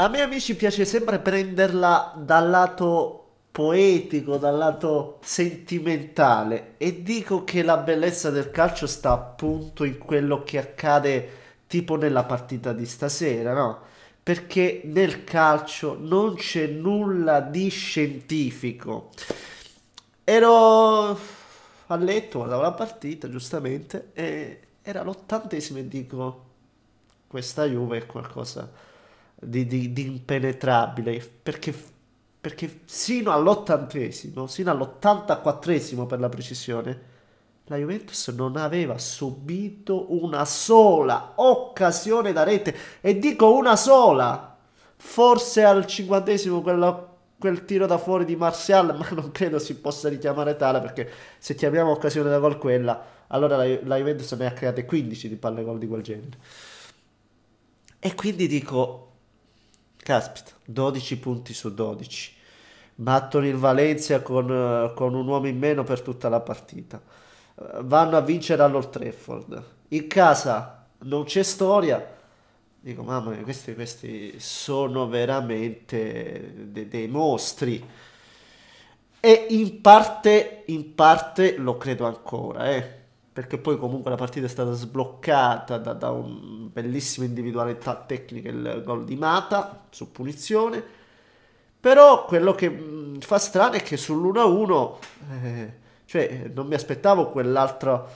A me amici piace sempre prenderla dal lato poetico, dal lato sentimentale e dico che la bellezza del calcio sta appunto in quello che accade tipo nella partita di stasera, no? Perché nel calcio non c'è nulla di scientifico. Ero a letto, guardavo la partita giustamente e era l'ottantesimo e dico questa Juve è qualcosa di, di, di impenetrabile perché, perché sino all'ottantesimo, sino all'ottantaquattresimo per la precisione, la Juventus non aveva subito una sola occasione da rete e dico una sola forse al cinquantesimo quella, quel tiro da fuori di Martial ma non credo si possa richiamare tale perché se chiamiamo occasione da gol quella allora la, la Juventus ne ha create 15 di palle gol di quel genere e quindi dico Caspita, 12 punti su 12. Battono il Valencia con, con un uomo in meno per tutta la partita. Vanno a vincere all'Old Trafford. In casa non c'è storia. Dico, mamma mia, questi, questi sono veramente de dei mostri. E in parte, in parte lo credo ancora, eh perché poi comunque la partita è stata sbloccata da, da un bellissima individualità tecnica, il gol di Mata su punizione. Però quello che fa strano è che sull'1-1, eh, cioè non mi aspettavo quell'altro,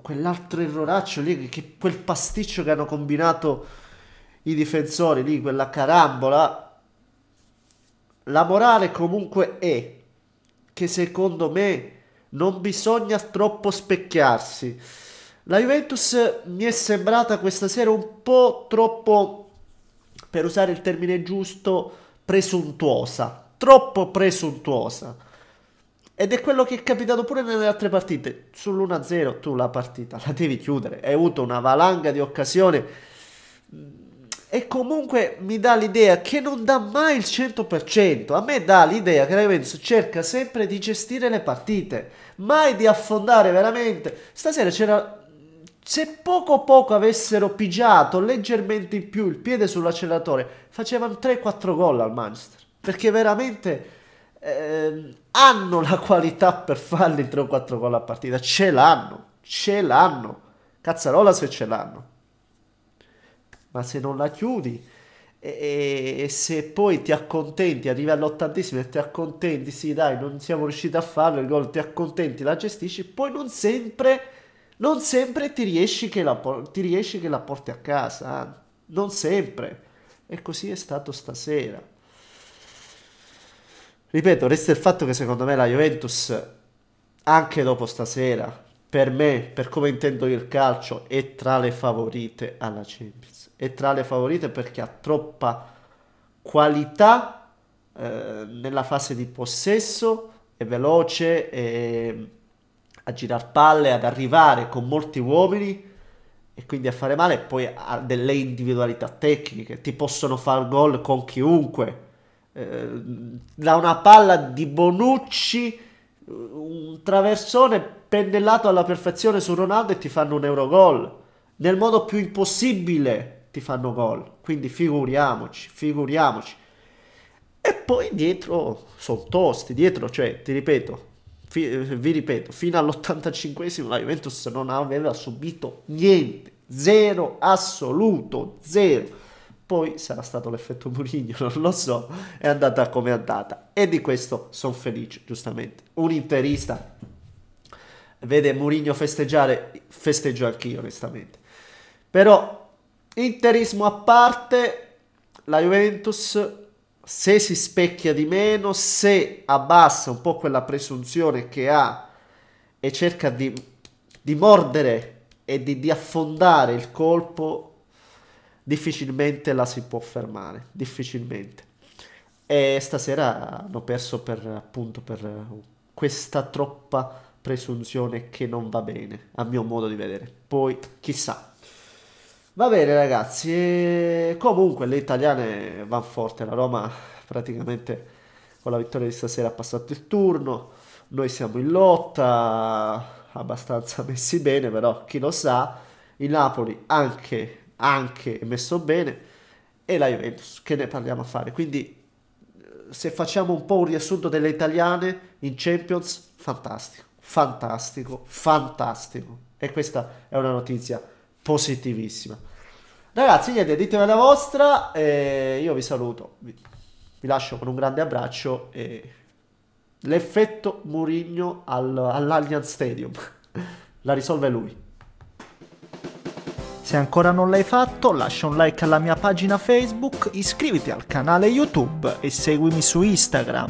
quell'altro erroraccio lì, che, quel pasticcio che hanno combinato i difensori lì, quella carambola. La morale comunque è che secondo me non bisogna troppo specchiarsi. La Juventus mi è sembrata questa sera un po' troppo, per usare il termine giusto, presuntuosa, troppo presuntuosa. Ed è quello che è capitato pure nelle altre partite. Sull'1-0 tu la partita la devi chiudere. Hai avuto una valanga di occasioni e comunque mi dà l'idea che non dà mai il 100%. A me dà l'idea che la Ravens cerca sempre di gestire le partite, mai di affondare veramente. Stasera c'era se poco poco avessero pigiato leggermente in più il piede sull'acceleratore, facevano 3-4 gol al Manchester, perché veramente eh, hanno la qualità per farli 3 4 gol a partita, ce l'hanno, ce l'hanno. Cazzarola se ce l'hanno ma se non la chiudi e, e se poi ti accontenti, arrivi all'ottantesimo e ti accontenti, sì dai, non siamo riusciti a farlo, il gol ti accontenti, la gestisci, poi non sempre, non sempre ti riesci che la, ti riesci che la porti a casa, non sempre. E così è stato stasera. Ripeto, resta il fatto che secondo me la Juventus, anche dopo stasera, per me, per come intendo il calcio, è tra le favorite alla Champions. È tra le favorite perché ha troppa qualità eh, nella fase di possesso, è veloce, è a girar palle, ad arrivare con molti uomini e quindi a fare male. poi ha delle individualità tecniche, ti possono far gol con chiunque. Eh, da una palla di Bonucci, un traversone pennellato alla perfezione su Ronaldo e ti fanno un euro Eurogol. Nel modo più impossibile ti fanno gol. Quindi figuriamoci, figuriamoci. E poi dietro sono tosti, dietro, cioè, ti ripeto, fi- vi ripeto, fino all'85esimo la Juventus non aveva subito niente, zero assoluto, zero. Poi sarà stato l'effetto Murigno, non lo so, è andata come è andata. E di questo sono felice, giustamente. Un interista vede Mourinho festeggiare, festeggio anch'io onestamente. Però interismo a parte, la Juventus se si specchia di meno, se abbassa un po' quella presunzione che ha e cerca di, di mordere e di, di affondare il colpo, difficilmente la si può fermare, difficilmente. E stasera hanno perso per appunto per uh, questa troppa presunzione che non va bene, a mio modo di vedere. Poi chissà. Va bene ragazzi, e comunque le italiane vanno forte, la Roma praticamente con la vittoria di stasera ha passato il turno, noi siamo in lotta, abbastanza messi bene, però chi lo sa, il Napoli anche, anche messo bene e la Juventus, che ne parliamo a fare. Quindi se facciamo un po' un riassunto delle italiane in Champions, fantastico fantastico, fantastico. E questa è una notizia positivissima. Ragazzi, niente, ditemi la vostra, eh, io vi saluto, vi, vi, lascio con un grande abbraccio e l'effetto Murigno al, all'Allianz Stadium, la risolve lui. Se ancora non l'hai fatto, lascia un like alla mia pagina Facebook, iscriviti al canale YouTube e seguimi su Instagram.